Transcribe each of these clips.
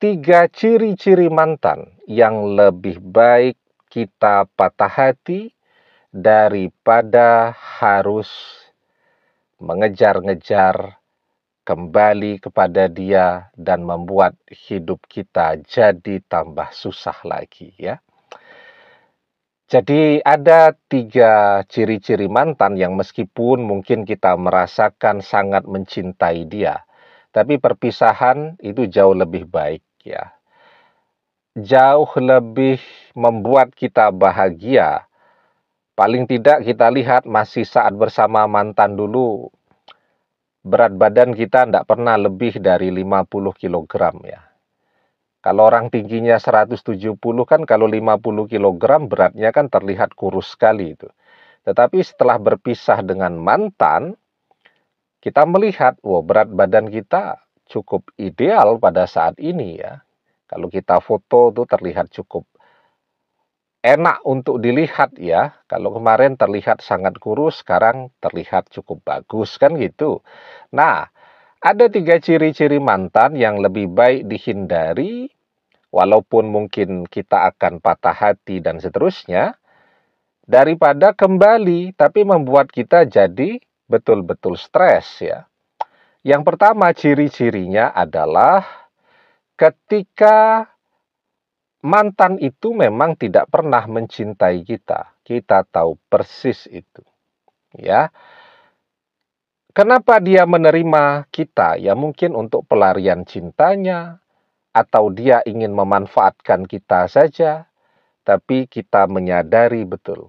tiga ciri-ciri mantan yang lebih baik kita patah hati daripada harus mengejar-ngejar kembali kepada dia dan membuat hidup kita jadi tambah susah lagi ya. Jadi ada tiga ciri-ciri mantan yang meskipun mungkin kita merasakan sangat mencintai dia, tapi perpisahan itu jauh lebih baik ya jauh lebih membuat kita bahagia. Paling tidak kita lihat masih saat bersama mantan dulu berat badan kita tidak pernah lebih dari 50 kg ya. Kalau orang tingginya 170 kan kalau 50 kg beratnya kan terlihat kurus sekali itu. Tetapi setelah berpisah dengan mantan, kita melihat, wow berat badan kita cukup ideal pada saat ini ya. Kalau kita foto tuh terlihat cukup enak untuk dilihat ya. Kalau kemarin terlihat sangat kurus, sekarang terlihat cukup bagus kan gitu. Nah, ada tiga ciri-ciri mantan yang lebih baik dihindari walaupun mungkin kita akan patah hati dan seterusnya, daripada kembali tapi membuat kita jadi betul-betul stres ya. Yang pertama ciri-cirinya adalah ketika mantan itu memang tidak pernah mencintai kita. Kita tahu persis itu. Ya. Kenapa dia menerima kita? Ya mungkin untuk pelarian cintanya atau dia ingin memanfaatkan kita saja. Tapi kita menyadari betul.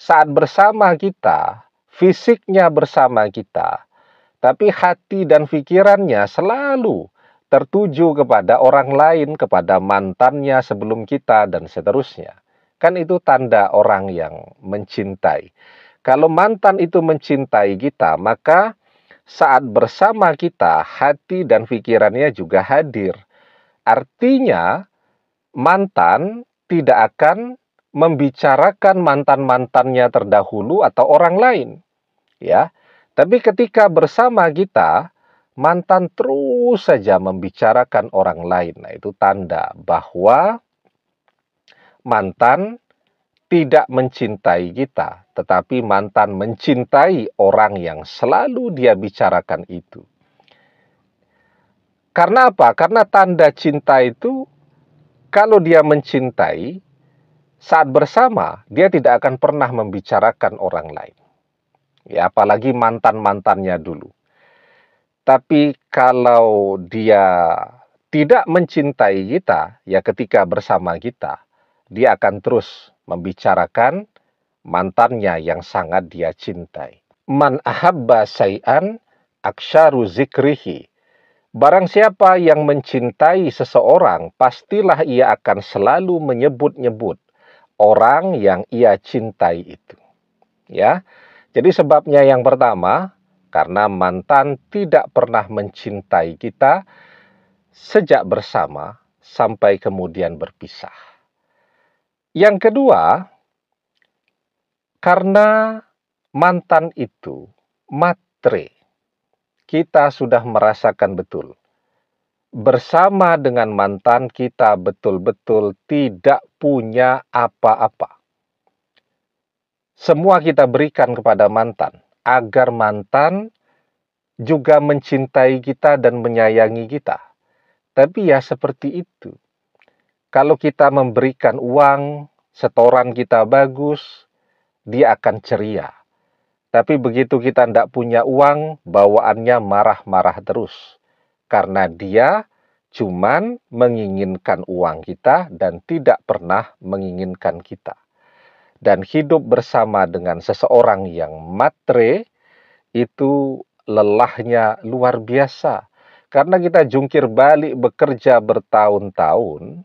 Saat bersama kita, fisiknya bersama kita, tapi hati dan pikirannya selalu tertuju kepada orang lain, kepada mantannya sebelum kita, dan seterusnya. Kan itu tanda orang yang mencintai. Kalau mantan itu mencintai kita, maka saat bersama kita, hati dan pikirannya juga hadir. Artinya, mantan tidak akan membicarakan mantan-mantannya terdahulu atau orang lain. Ya, tapi ketika bersama kita, mantan terus saja membicarakan orang lain. Nah, itu tanda bahwa mantan tidak mencintai kita, tetapi mantan mencintai orang yang selalu dia bicarakan itu. Karena apa? Karena tanda cinta itu, kalau dia mencintai, saat bersama, dia tidak akan pernah membicarakan orang lain ya apalagi mantan-mantannya dulu. Tapi kalau dia tidak mencintai kita, ya ketika bersama kita, dia akan terus membicarakan mantannya yang sangat dia cintai. Man ahabba say'an aksyaru zikrihi. Barang siapa yang mencintai seseorang, pastilah ia akan selalu menyebut-nyebut orang yang ia cintai itu. Ya, jadi sebabnya yang pertama, karena mantan tidak pernah mencintai kita sejak bersama sampai kemudian berpisah. Yang kedua, karena mantan itu matre. Kita sudah merasakan betul. Bersama dengan mantan kita betul-betul tidak punya apa-apa semua kita berikan kepada mantan agar mantan juga mencintai kita dan menyayangi kita. Tapi ya seperti itu. Kalau kita memberikan uang, setoran kita bagus, dia akan ceria. Tapi begitu kita tidak punya uang, bawaannya marah-marah terus. Karena dia cuman menginginkan uang kita dan tidak pernah menginginkan kita dan hidup bersama dengan seseorang yang matre itu lelahnya luar biasa. Karena kita jungkir balik bekerja bertahun-tahun,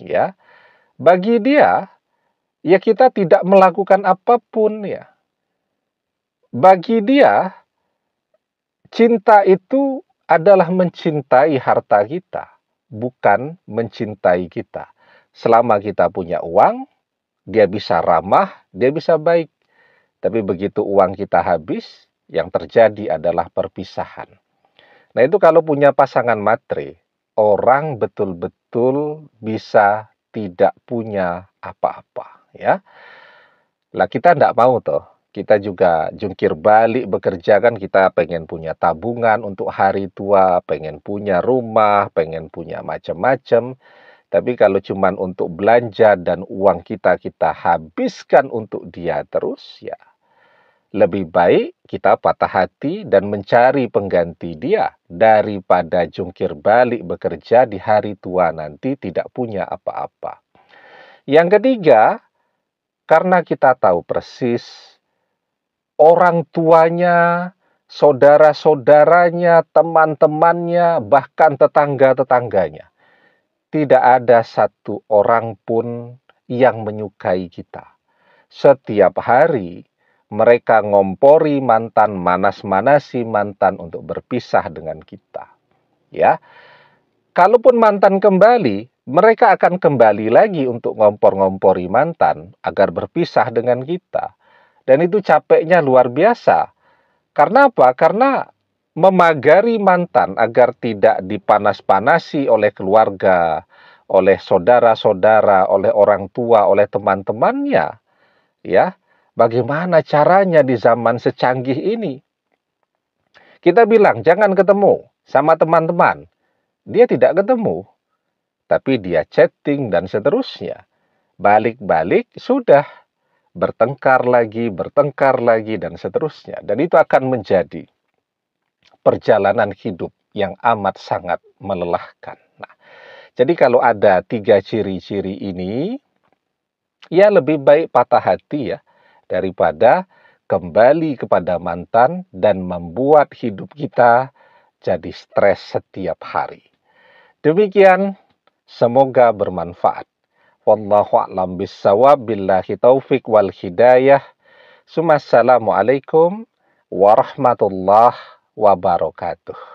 ya. Bagi dia, ya kita tidak melakukan apapun ya. Bagi dia, cinta itu adalah mencintai harta kita, bukan mencintai kita. Selama kita punya uang, dia bisa ramah, dia bisa baik. Tapi begitu uang kita habis, yang terjadi adalah perpisahan. Nah, itu kalau punya pasangan matre, orang betul-betul bisa tidak punya apa-apa, ya. Lah kita tidak mau toh. Kita juga jungkir balik bekerja kan kita pengen punya tabungan untuk hari tua, pengen punya rumah, pengen punya macam-macam. Tapi kalau cuma untuk belanja dan uang kita kita habiskan untuk dia terus ya lebih baik kita patah hati dan mencari pengganti dia daripada jungkir balik bekerja di hari tua nanti tidak punya apa-apa. Yang ketiga, karena kita tahu persis orang tuanya, saudara-saudaranya, teman-temannya, bahkan tetangga-tetangganya. Tidak ada satu orang pun yang menyukai kita. Setiap hari mereka ngompori mantan, manas-manasi mantan untuk berpisah dengan kita. Ya. Kalaupun mantan kembali, mereka akan kembali lagi untuk ngompor-ngompori mantan agar berpisah dengan kita. Dan itu capeknya luar biasa. Karena apa? Karena memagari mantan agar tidak dipanas-panasi oleh keluarga, oleh saudara-saudara, oleh orang tua, oleh teman-temannya. Ya, bagaimana caranya di zaman secanggih ini? Kita bilang jangan ketemu sama teman-teman. Dia tidak ketemu, tapi dia chatting dan seterusnya. Balik-balik sudah bertengkar lagi, bertengkar lagi dan seterusnya. Dan itu akan menjadi perjalanan hidup yang amat sangat melelahkan. Nah, jadi kalau ada tiga ciri-ciri ini, ya lebih baik patah hati ya daripada kembali kepada mantan dan membuat hidup kita jadi stres setiap hari. Demikian, semoga bermanfaat. Wallahu a'lam bissawab billahi taufik wal hidayah. Assalamualaikum warahmatullahi wabarakatuh.